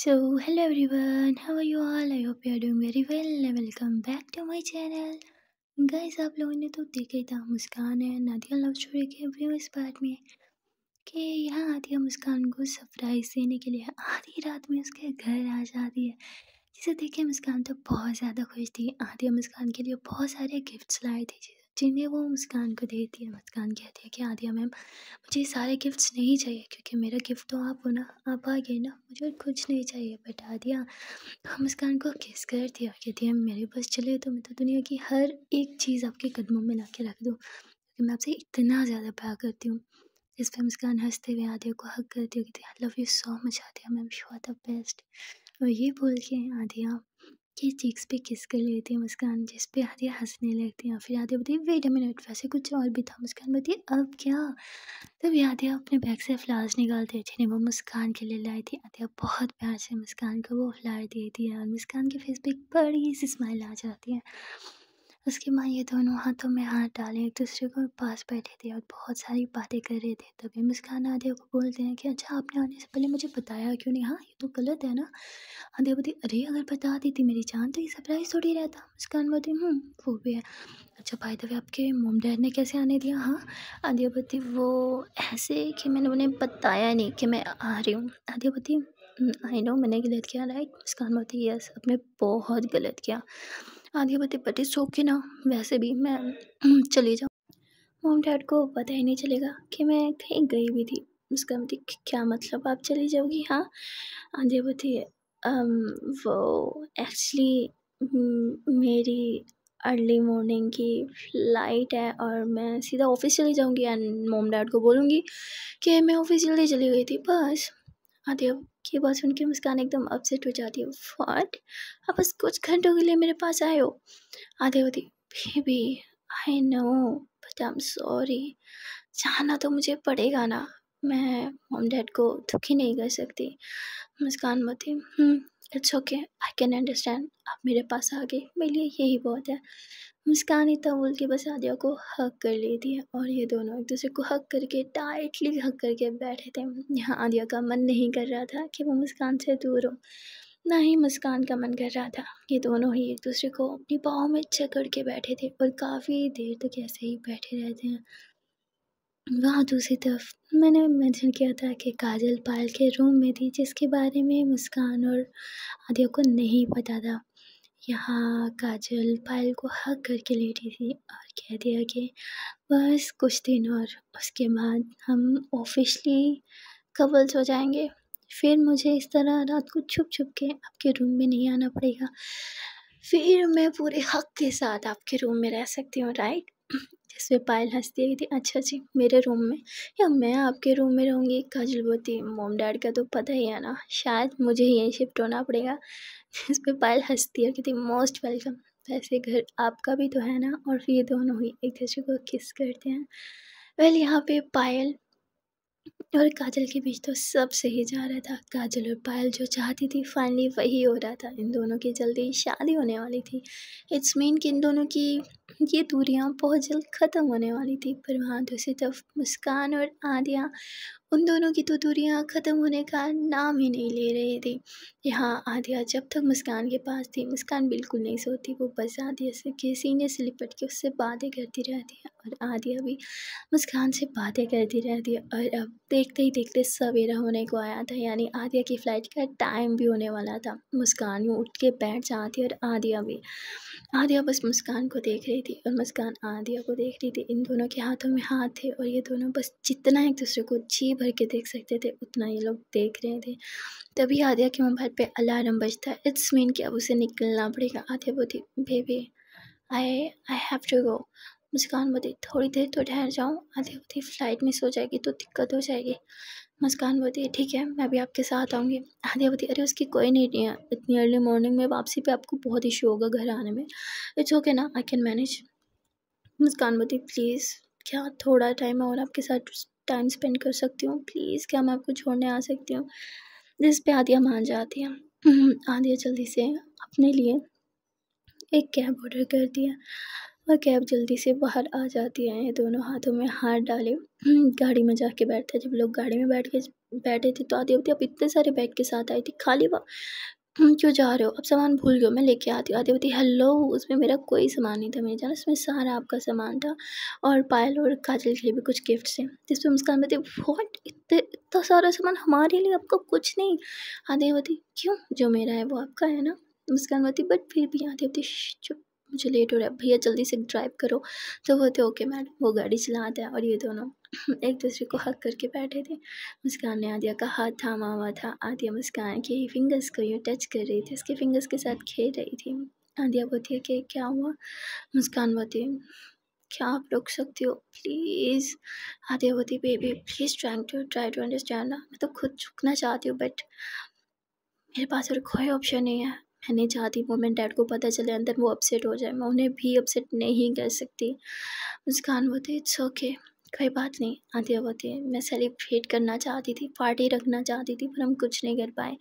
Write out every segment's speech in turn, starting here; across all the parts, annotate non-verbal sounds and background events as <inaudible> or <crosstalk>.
So hello everyone how you all I hope you are doing very well and welcome back to my channel guys आप लोगों ने तो देखा ही था मुस्कान है नादिया लव स्टोरी के इस पार्ट में कि यहाँ आती है मुस्कान को सरप्राइज़ देने के लिए आधी रात में उसके घर आ जाती है जिसे देखे मुस्कान तो बहुत ज़्यादा खुश थी आधी मुस्कान के लिए बहुत सारे गिफ्ट्स लाए थे जिन्हें वो मुस्कान को देती है मुस्कान कहती है कि आदिया मैम मुझे सारे गिफ्ट्स नहीं चाहिए क्योंकि मेरा गिफ्ट तो आप हो ना आप आ गए ना मुझे और कुछ नहीं चाहिए बट आदिया हाँ, मुस्कान को किस करती है कहती है मेरे पास चले तो मैं तो दुनिया की हर एक चीज़ आपके कदमों में ला के रख दूँ क्योंकि मैं आपसे इतना ज़्यादा प्यार करती हूँ इस पर मुस्कान हंसते हुए आदिया को हक करती हुई कहती I love you so much Aadiya ma'am show the best और ये बोल के आदिया किस चीक्स पे किस कर लेती है मुस्कान जिस पे आदिया हंसने लगती हैं फिर आदिया बताइए वेट अ मिनट वैसे कुछ और भी था मुस्कान बताइए अब क्या तब आदिया अपने बैग से फ्लावर्स निकालते है जिन्हें वो मुस्कान के लिए लाई थी आदिया बहुत प्यार से मुस्कान को वो फ्लावर देती है और मुस्कान के फेस पर एक बड़ी सी स्माइल आ जाती है उसकी माँ ये दोनों हाथों में हाथ डाले एक दूसरे को पास बैठे थे और बहुत सारी बातें कर रहे थे तभी मुस्कान आधे को बोलते हैं कि अच्छा आपने आने से पहले मुझे बताया क्यों नहीं हाँ ये तो गलत है ना आधे बोलते अरे अगर बता देती मेरी जान तो ये सरप्राइज थोड़ी रहता मुस्कान बोलती हूँ हम्म, वो भी है अच्छा भाई दबे आपके मोम डैड ने कैसे आने दिया हाँ आदियापति वो ऐसे कि मैंने उन्हें बताया नहीं कि मैं आ रही हूँ आदियापति आई नो मैंने गलत किया राइट मुस्कान बोलती यस आपने बहुत गलत किया आधिपत्य पति के ना वैसे भी मैं हम्म, चली जाऊँ मोम डैड को पता ही नहीं चलेगा कि मैं कहीं गई भी थी उसका मतलब क्या मतलब आप चली जाओगी हाँ आधिपति वो एक्चुअली हम्म, मेरी अर्ली मॉर्निंग की फ़्लाइट है और मैं सीधा ऑफिस चली जाऊँगी एंड मोम डैड को बोलूँगी कि मैं ऑफिस जल्दी चली गई थी बस आधे ये बात सुन मुस्कान एकदम अपसेट हो जाती है वॉट आप बस कुछ घंटों के लिए मेरे पास आए हो आधे होती baby I know but I am sorry जाना तो मुझे पड़ेगा ना मैं मॉम डैड को दुखी नहीं कर सकती मुस्कान बोलती it's okay I can understand आप मेरे पास आ गए मेरे लिए यही बहुत है मुस्कान इतना बोल के बस आदिया को हक कर लेती है और ये दोनों एक दूसरे को हक करके टाइटली हक करके बैठे थे यहाँ आदिया का मन नहीं कर रहा था कि वो मुस्कान से दूर हो ना ही मुस्कान का मन कर रहा था ये दोनों ही एक दूसरे को अपनी पाँव में चकड़ के बैठे थे और काफ़ी देर तक तो ऐसे ही बैठे रहते हैं वहाँ दूसरी तरफ मैंने मैंशन किया था कि काजल पाल के रूम में थी जिसके बारे में मुस्कान और आदिया को नहीं पता था यहाँ काजल पायल को हक करके लेटी थी और कह दिया कि बस कुछ दिन और उसके बाद हम ऑफिशली कपल्स हो जाएंगे फिर मुझे इस तरह रात को छुप छुप के आपके रूम में नहीं आना पड़ेगा फिर मैं पूरे हक के साथ आपके रूम में रह सकती हूँ राइट जिसमें पायल हंसती हुई थी अच्छा जी मेरे रूम में या मैं आपके रूम में रहूँगी काजल बोती मोम डैड का तो पता ही है ना शायद मुझे यहीं शिफ्ट होना पड़ेगा इस पर पायल हंसती है कहती मोस्ट वेलकम वैसे घर आपका भी तो है ना और फिर ये दोनों ही एक दूसरे को किस करते हैं वेल यहाँ पे पायल और काजल के बीच तो सब सही जा रहा था काजल और पायल जो चाहती थी फाइनली वही हो रहा था इन दोनों की जल्दी शादी होने वाली थी इट्स मीन कि इन दोनों की ये दूरियां बहुत जल्द ख़त्म होने वाली थी पर वहाँ दूसरी तरफ मुस्कान और आदिया उन दोनों की तो दूरियां ख़त्म होने का नाम ही नहीं ले रही थी यहाँ आदिया जब तक मुस्कान के पास थी मुस्कान बिल्कुल नहीं सोती वो बस आदिया से के सीने से लिपट के उससे बातें करती रहती है और आदिया भी मुस्कान से बातें करती रहती है और अब देखते ही देखते सवेरा होने को आया था यानी आदिया की फ़्लाइट का टाइम भी होने वाला था मुस्कान उठ के बैठ जाती और आदिया भी आदिया बस मुस्कान को देख रही रही थी और मुस्कान आदिया को देख रही थी इन दोनों के हाथों में हाथ थे और ये दोनों बस जितना एक दूसरे को जी भर के देख सकते थे उतना ये लोग देख रहे थे तभी आदिया के मोबाइल पे अलार्म बजता है इट्स मीन कि अब उसे निकलना पड़ेगा आदिया बोलती baby I I have to go Muskan बोती थोड़ी देर तो ठहर जाऊँ आदिया बोती फ़्लाइट मिस हो जाएगी तो दिक्कत हो जाएगी मुस्कान बोलती है ठीक है मैं भी आपके साथ आऊँगी आदिया बोती अरे उसकी कोई नहीं है इतनी अर्ली मॉर्निंग में वापसी पे आपको बहुत इशू होगा घर आने में इट्स ओके ना आई कैन मैनेज मुस्कान बोती प्लीज़ क्या थोड़ा टाइम और आपके साथ टाइम स्पेंड कर सकती हूँ प्लीज़ क्या मैं आपको छोड़ने आ सकती हूँ जिस पे आदिया मान जाती है आदिया जल्दी से अपने लिए एक कैब ऑर्डर कर दिया और कैब जल्दी से बाहर आ जाती है दोनों हाथों में हाथ डाले <clears throat> गाड़ी में जाके बैठते है जब लोग गाड़ी में बैठ के बैठे थे तो आती होती अब इतने सारे बैग के साथ आई थी खाली वाह <clears throat> क्यों जा रहे हो अब सामान भूल गए मैं लेके आती हूँ आती होती हेलो उसमें मेरा कोई सामान नहीं था मेरे जाना उसमें सारा आपका सामान था और पायल और काजल के लिए भी कुछ गिफ्ट्स हैं जिस पर मुस्कान बताती वॉट इतने इतना सारा सामान हमारे लिए आपका कुछ नहीं आती होती क्यों जो मेरा है वो आपका है ना मुस्कान बताती बट फिर भी आती होती चुप मुझे लेट हो रहा है भैया जल्दी से ड्राइव करो तो वो थे ओके मैडम वो गाड़ी चलाते हैं और ये दोनों एक दूसरे को हक करके बैठे थे मुस्कान ने आदिया का हाथ थामा हुआ था आदिया मुस्कान के फिंगर्स को यूँ टच कर रही थी उसके फिंगर्स के साथ खेल रही थी आदिया बोलती है कि क्या हुआ मुस्कान बोलती क्या आप रुक सकते हो प्लीज़ आदिया बोती baby please trying to try to understand ना मैं तो खुद झुकना चाहती हूँ बट मेरे पास और कोई ऑप्शन नहीं है नहीं चाहती वो मेरे डैड को पता चले अंदर वो अपसेट हो जाए मैं उन्हें भी अपसेट नहीं कर सकती मुस्कान बोलते इट्स ओके कोई बात नहीं आते होते मैं सेलिब्रेट करना चाहती थी पार्टी रखना चाहती थी पर हम कुछ नहीं कर पाए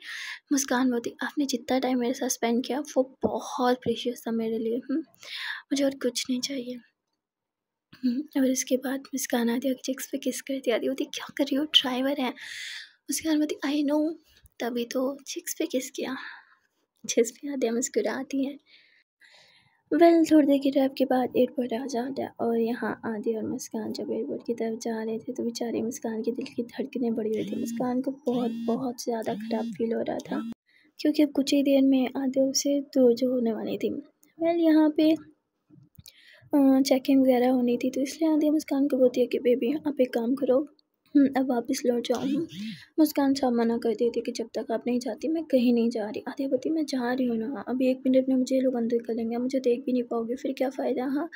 मुस्कान बोलती आपने जितना टाइम मेरे साथ स्पेंड किया वो बहुत प्रेशियस था मेरे लिए हम्म, मुझे और कुछ नहीं चाहिए हम्म, और उसके बाद मुस्कान आती है चिक्स पे किस करती आती होती क्या कर रही हो ड्राइवर है मुस्कान बोलती आई नो तभी तो चिक्स पे किस किया जिसमें मुस्कुरा मुस्कुराती है वेल थोड़ी देर की ड्राइव के बाद एयरपोर्ट आ जाता और यहाँ आदि और मुस्कान जब एयरपोर्ट की तरफ जा रहे थे तो बेचारे मुस्कान के दिल की धड़कने बढ़ी हुई थी मुस्कान को बहुत बहुत ज़्यादा ख़राब फील हो रहा था क्योंकि अब कुछ ही देर में आदि से दो जो होने वाली थी वेल यहाँ पे चेकिंग वगैरह होनी थी तो इसलिए आदि मुस्कान को बोलती है कि बेबी आप एक काम करो हम्म, अब वापस लौट जाऊँ मुस्कान साहब मना कर देती कि जब तक आप नहीं जाती मैं कहीं नहीं जा रही आद्यावती मैं जा रही हूँ ना अभी एक मिनट में मुझे लोग अंदर कर लेंगे मुझे देख भी नहीं पाओगे फिर क्या फ़ायदा हाँ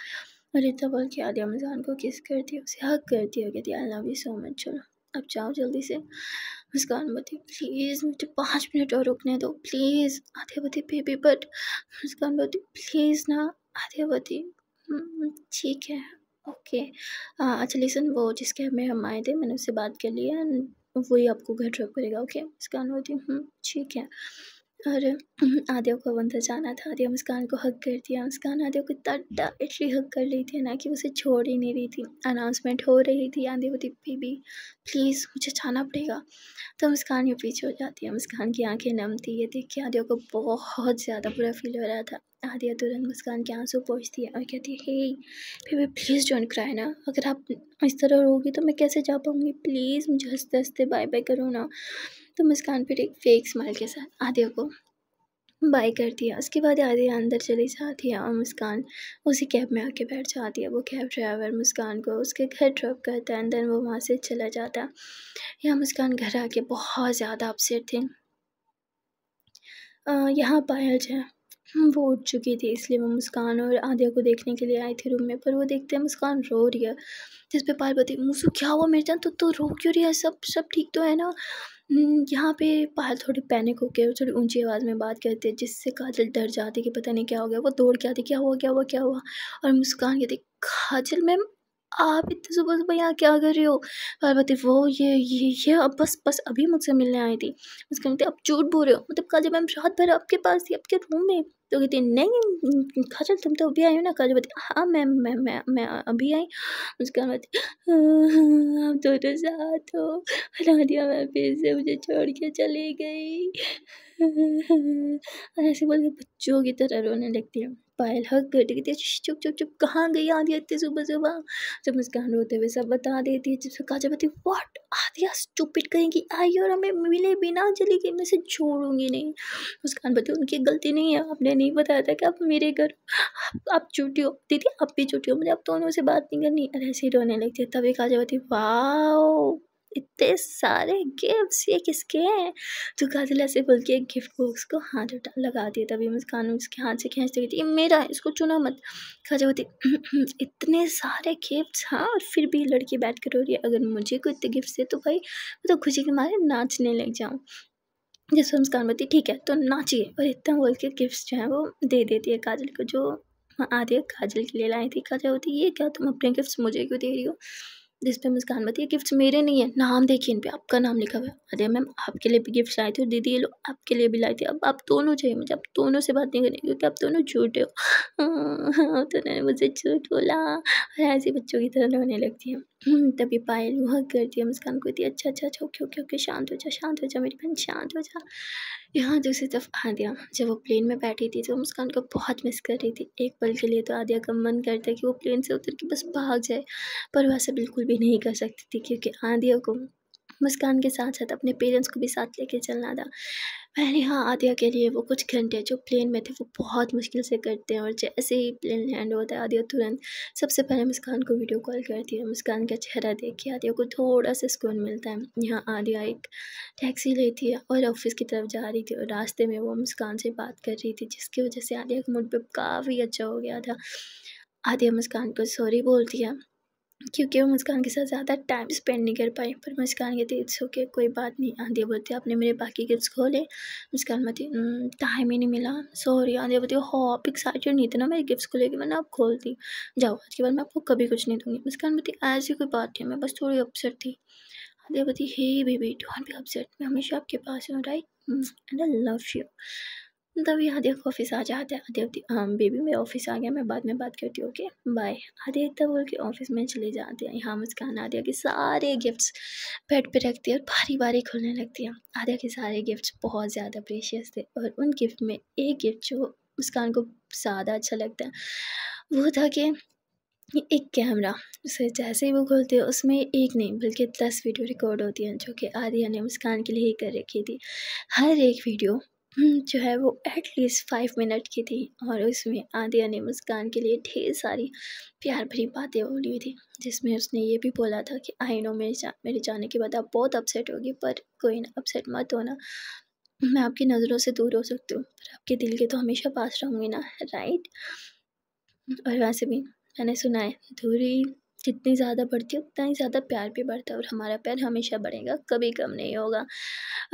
रिता बोल के आद्या मुस्कान को किस कर दिया उसे हक कर दिया कहती I love you so much चलो अब जाओ जल्दी से मुस्कान बती प्लीज़ मुझे पाँच मिनट और रुकने दो प्लीज़ पे बेबी बट मुस्कान बती प्लीज़ ना आद्यावती हम्म, ठीक है ओके अच्छा लिसन वो जिस कैब में हम आए थे मैंने उससे बात कर लिया है एंड वही आपको घर ड्रॉप करेगा ओके उसका अनुमति हुँ, ठीक है और <clears throat> आदेव को अंदर जाना था आदेव मुस्कान को हक कर दिया मुस्कान आदेव को इतना डायरेक्टली हक कर रही थी ना कि उसे छोड़ ही नहीं रही थी अनाउंसमेंट हो रही थी आदेव को दिप्पी भी प्लीज़ मुझे जाना पड़ेगा तो मुस्कान ये पीछे हो जाती है मुस्कान की आंखें नम थी ये देख के आदेव को बहुत ज़्यादा बुरा फील हो रहा था आदिया तुरंत मुस्कान के आंसू पहुँचती है और कहती है hey baby please don't cry ना अगर आप इस तरह रोगी तो मैं कैसे जा पाऊँगी प्लीज़ मुझे हंसते हंसते बाय बाय करो ना तो मुस्कान फिर एक फेक स्माइल के साथ आदिया को बाय कर दिया उसके बाद आदिया अंदर चली जाती है और मुस्कान उसी कैब में आके बैठ जाती है वो कैब ड्राइवर मुस्कान को उसके घर ड्रॉप करता है देन वो वहाँ से चला जाता है यहाँ मुस्कान घर आके बहुत ज़्यादा अपसेट थे यहाँ पायल जो वो उठ चुकी थी इसलिए वो मुस्कान और आदिया को देखने के लिए आई थी रूम में पर वो देखते हैं मुस्कान रो रही है जिस पर पायल मुसू मुझसे क्या हुआ मेरे जान तो, तो रो क्यों रही है सब सब ठीक तो है ना हम्म, यहाँ पे पायल थोड़ी पैनिक होकर थोड़ी ऊंची आवाज़ में बात करती है जिससे काजल डर जाती है कि पता नहीं क्या हो गया वो दौड़ के आती क्या हुआ क्या हुआ क्या हुआ और मुस्कान कहती काजल मैम आप इतनी सुबह सुबह यहाँ क्या कर रहे हो पार्वती वो ये ये ये अब बस बस अभी मुझसे मिलने आई थी उसके कहते अब झूठ बोल रहे हो मतलब जब मैम रात भर आपके पास थी आपके रूम में तो कहती नहीं काजल तुम तो अभी आई हो ना काजल बताती हाँ मैम मैं मैं मैं अभी आई उसके बाद हाँ, आप दोनों साथ हो हरा दिया मैं फिर से मुझे छोड़ के चली गई और ऐसे बोल के बच्चों की तरह रोने लगती है पायल हक कर रही थी चुप चुप चुप कहाँ गई आदिया इतनी सुबह सुबह जब मुस्कान रोते हुए सब बता देती है जब काजावती वाट आदिया स्टूपिट कहेंगी आई और हमें मिले बिना चली गई मैं से छोड़ूंगी नहीं मुस्कान बताती उनकी गलती नहीं है आपने नहीं बताया था कि आप मेरे घर आप छुट्टी हो दीदी आप भी छुट्टी हो मुझे आप दोनों से बात नहीं करनी अरे ऐसे ही रोने लगती है तभी काजावती वाह इतने सारे गिफ्ट्स ये किसके हैं तो गाजिल ऐसे बोल के गिफ्ट बॉक्स को हाथ उठा लगा दिया तभी मुस्कान उसके हाथ से खींचते हुए ये मेरा इसको चुना मत खाजा होती हम्म, हम्म, इतने सारे गिफ्ट्स हाँ और फिर भी लड़की बैठ कर हो रही है अगर मुझे कोई इतने गिफ्ट दे तो भाई मैं तो खुशी के मारे नाचने लग जाऊँ जैसे मुस्कान बोलती ठीक है तो नाचिए और इतना बोल के गिफ्ट जो है वो दे देती है काजल को जो आधे काजल के लिए लाई थी काजल होती ये क्या तुम अपने गिफ्ट मुझे क्यों दे रही हो जिस पर मुस्कान बताइए गिफ्ट्स मेरे नहीं है नाम देखिए इन पर आपका नाम लिखा हुआ है अरे मैम आपके लिए भी गिफ्ट्स आए थे दीदी ये लोग आपके लिए भी लाए थी अब आप दोनों चाहिए मुझे आप दोनों से बात नहीं करेंगे क्योंकि आप दोनों झूठे हो तो <laughs> उन्होंने मुझे झूठ बोला और ऐसे बच्चों की तरह रोने लगती है हम्म, तभी पायल वह कर दिया मुस्कान को दिया अच्छा अच्छा अच्छा ओके ओके ओके शांत हो जा शांत हो जा मेरी बहन शांत हो जा यहाँ दूसरी तरफ आदिया जब वो प्लेन में बैठी थी तो मुस्कान को बहुत मिस कर रही थी एक पल के लिए तो आदिया का मन करता कि वो प्लेन से उतर के बस भाग जाए पर वह ऐसा बिल्कुल भी नहीं कर सकती थी क्योंकि आदिया को मुस्कान के साथ साथ अपने पेरेंट्स को भी साथ लेके चलना था पहले यहाँ आदिया के लिए वो कुछ घंटे जो प्लेन में थे वो बहुत मुश्किल से करते हैं और जैसे ही प्लेन लैंड होता है आदिया तुरंत सबसे पहले मुस्कान को वीडियो कॉल करती है मुस्कान का चेहरा देख के आदिया को थोड़ा सा सुकून मिलता है यहाँ आदिया एक टैक्सी लेती है और ऑफिस की तरफ जा रही थी और रास्ते में वो मुस्कान से बात कर रही थी जिसकी वजह से आदिया का मूड पर काफ़ी अच्छा हो गया था आदिया मुस्कान को सॉरी बोलती है क्योंकि वो मुस्कान के साथ ज़्यादा टाइम स्पेंड नहीं कर पाई पर मुस्कान कहती इट्स ओके कोई बात नहीं आंधी बोलती आपने मेरे बाकी गिफ्ट खोले मुस्कान मती टाइम हम्म, ही नहीं मिला सॉरी आंधी बोलती हो आप एक्साइटेड नहीं थे ना मेरे गिफ्ट को लेकर मैंने आप खोल दी जाओ आज के बाद मैं आपको कभी कुछ नहीं दूँगी मुस्कान मती ऐसी कोई बात नहीं मैं बस थोड़ी अपसेट थी आंधी बोलती hey baby don't be upset मैं हमेशा आपके पास हूँ right and I love you तब ये देखो ऑफिस आ जाता है आधे हाँ बेबी मैं ऑफिस आ गया मैं बाद में बात करती हूँ ओके बाय आधे तब बोल के ऑफिस में चले जाते हैं यहाँ मुस्कान आद्या के सारे गिफ्ट्स बेड पे रखती है और भारी भारी खुलने लगती है आद्या के सारे गिफ्ट्स बहुत ज़्यादा प्रेशियस थे और उन गिफ्ट में एक गिफ्ट जो मुस्कान को ज़्यादा अच्छा लगता है वो था कि एक कैमरा उसे जैसे ही वो खोलते हैं उसमें एक नहीं बल्कि दस वीडियो रिकॉर्ड होती हैं जो कि आदिया ने मुस्कान के लिए ही कर रखी थी हर एक वीडियो हम्म, जो है वो एटलीस्ट फाइव मिनट की थी और उसमें आदिया ने मुस्कान के लिए ढेर सारी प्यार भरी बातें बोली थी जिसमें उसने ये भी बोला था कि आई नो मेरे जा मेरे जाने के बाद आप बहुत अपसेट होगी पर कोई ना अपसेट मत होना मैं आपकी नज़रों से दूर हो सकती हूँ पर आपके दिल के तो हमेशा पास रहूँगी ना राइट और वैसे भी मैंने सुना है दूरी जितनी ज़्यादा बढ़ती है उतना ही ज़्यादा प्यार भी बढ़ता है और हमारा प्यार हमेशा बढ़ेगा कभी कम नहीं होगा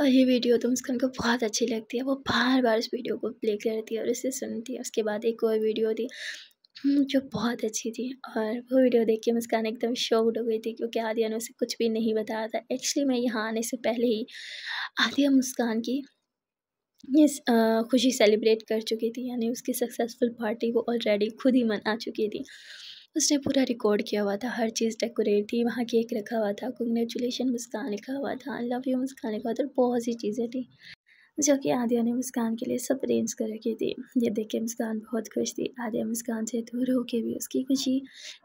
और ये वीडियो तो मुस्कान को बहुत अच्छी लगती है वो बार बार इस वीडियो को प्ले करती है और उसे सुनती है उसके बाद एक और वीडियो थी हम्म, जो बहुत अच्छी थी और वो वीडियो देख के मुस्कान एकदम शॉक्ड हो गई थी क्योंकि आदिया ने उसे कुछ भी नहीं बताया था एक्चुअली मैं यहाँ आने से पहले ही आदिया मुस्कान की ये खुशी सेलिब्रेट कर चुकी थी यानी उसकी सक्सेसफुल पार्टी वो ऑलरेडी खुद ही मना चुकी थी उसने पूरा रिकॉर्ड किया हुआ था हर चीज़ डेकोरेट थी वहाँ केक रखा हुआ था कंग्रेचुलेशन मुस्कान लिखा हुआ था लव यू मुस्कान लिखा हुआ था बहुत सी चीज़ें थी जो कि आदिया ने मुस्कान के लिए सब अरेंज कर रखी थी ये देख के मुस्कान बहुत खुश थी आदिया मुस्कान से दूर होकर भी उसकी खुशी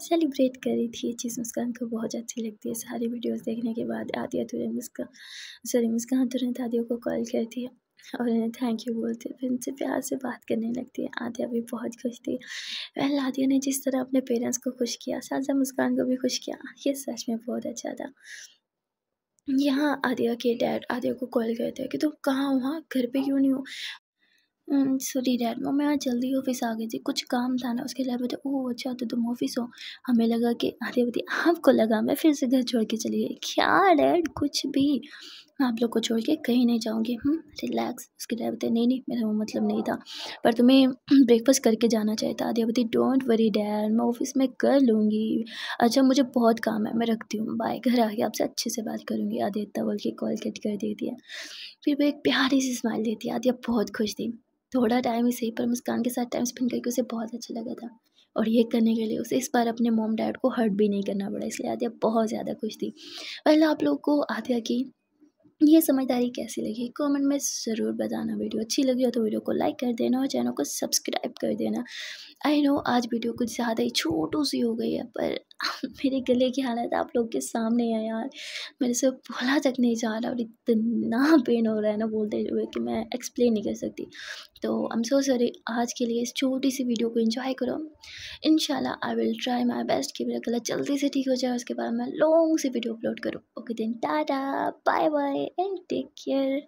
सेलिब्रेट कर रही थी ये चीज़ मुस्कान को बहुत अच्छी लगती है सारी वीडियोस देखने के बाद आदिया तुरंत मुस्कान सॉरी मुस्कान तुरंत आदिया को कॉल करती है और उन्हें थैंक यू बोलती है फिर उनसे प्यार से बात करने लगती है आदिया भी बहुत खुश थी वह आदिया ने जिस तरह अपने पेरेंट्स को खुश किया साजा मुस्कान को भी खुश किया ये सच में बहुत अच्छा था यहाँ आदिया के डैड आदिया को कॉल करते हैं कि तुम तो कहाँ हो हाँ, घर पे क्यों नहीं हो सॉरी डैड मम्मी आज जल्दी ऑफिस आ गई थी कुछ काम था ना उसके लिए बोलते ओह अच्छा तो तुम ऑफिस हो हमें लगा कि आदिया बोलती आपको लगा मैं फिर से घर छोड़ के चली गई क्या डैड कुछ भी आप लोग को छोड़ के कहीं नहीं जाऊँगी रिलैक्स हम्म, उसकी बताए तो नहीं नहीं मेरा वो मतलब नहीं था पर तुम्हें ब्रेकफास्ट <clears throat> करके जाना चाहिए था आद्यावती डोंट वरी डैड मैं ऑफिस में कर लूँगी अच्छा मुझे बहुत काम है मैं रखती हूँ बाय घर आके आपसे अच्छे से बात करूँगी आदित्य बोल के कॉल कट कर देती है फिर वो एक प्यारी सी स्माइल देती है आदिया बहुत खुश थी थोड़ा टाइम ही सही पर मुस्कान के साथ टाइम स्पेंड करके उसे बहुत अच्छा लगा था और ये करने के लिए उसे इस बार अपने मोम डैड को हर्ट भी नहीं करना पड़ा इसलिए आदिया बहुत ज़्यादा खुश थी पहले आप लोग को आदिया की ये समझदारी कैसी लगी कमेंट में ज़रूर बताना वीडियो अच्छी लगी हो तो वीडियो को लाइक कर देना और चैनल को सब्सक्राइब कर देना आई नो आज वीडियो कुछ ज़्यादा ही छोटू सी हो गई है पर <laughs> मेरे गले की हालत आप लोग के सामने है यार मेरे से बोला तक नहीं जा रहा और इतना पेन हो रहा है ना बोलते हुए कि मैं एक्सप्लेन नहीं कर सकती तो आई एम सो सॉरी आज के लिए इस छोटी सी वीडियो को इन्जॉय करो इन I will try my best कि मेरा गला जल्दी से ठीक हो जाए उसके बाद मैं लॉन्ग सी वीडियो अपलोड करूँ ओके दिन tata bye bye and take care.